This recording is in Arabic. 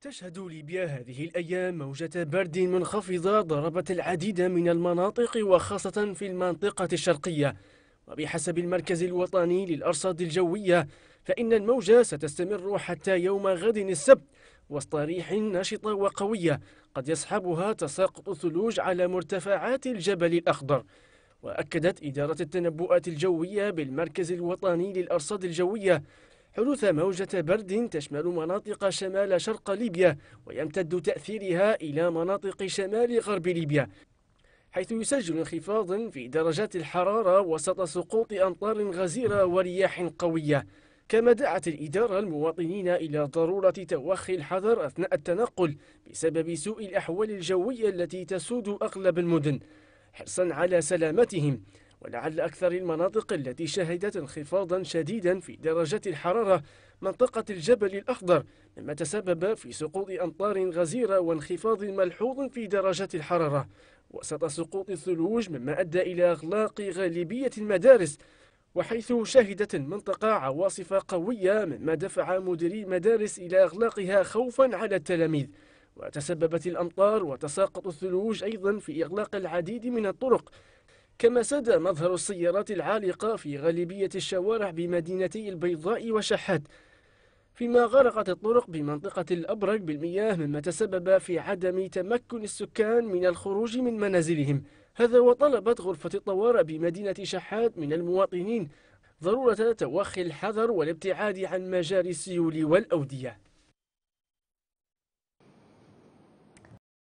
تشهد ليبيا هذه الأيام موجة برد منخفضة ضربت العديد من المناطق وخاصة في المنطقة الشرقية وبحسب المركز الوطني للأرصاد الجوية فإن الموجة ستستمر حتى يوم غد السبت وسط ريح نشطة وقوية قد يسحبها تساقط الثلوج على مرتفعات الجبل الأخضر وأكدت إدارة التنبؤات الجوية بالمركز الوطني للأرصاد الجوية حدوث موجة برد تشمل مناطق شمال شرق ليبيا ويمتد تأثيرها إلى مناطق شمال غرب ليبيا حيث يسجل انخفاض في درجات الحرارة وسط سقوط أمطار غزيرة ورياح قوية كما دعت الإدارة المواطنين إلى ضرورة توخي الحذر أثناء التنقل بسبب سوء الأحوال الجوية التي تسود أغلب المدن حرصا على سلامتهم ولعل أكثر المناطق التي شهدت انخفاضا شديدا في درجة الحرارة منطقة الجبل الأخضر مما تسبب في سقوط أمطار غزيرة وانخفاض ملحوظ في درجة الحرارة وسط سقوط الثلوج مما أدى إلى إغلاق غالبية المدارس وحيث شهدت المنطقة عواصف قوية مما دفع مديري مدارس إلى إغلاقها خوفا على التلاميذ وتسببت الأمطار وتساقط الثلوج أيضا في إغلاق العديد من الطرق كما ساد مظهر السيارات العالقة في غالبية الشوارع بمدينتي البيضاء وشحات فيما غرقت الطرق بمنطقة الأبرق بالمياه مما تسبب في عدم تمكن السكان من الخروج من منازلهم هذا وطلبت غرفة الطوارئ بمدينة شحات من المواطنين ضرورة توخي الحذر والابتعاد عن مجاري السيول والأودية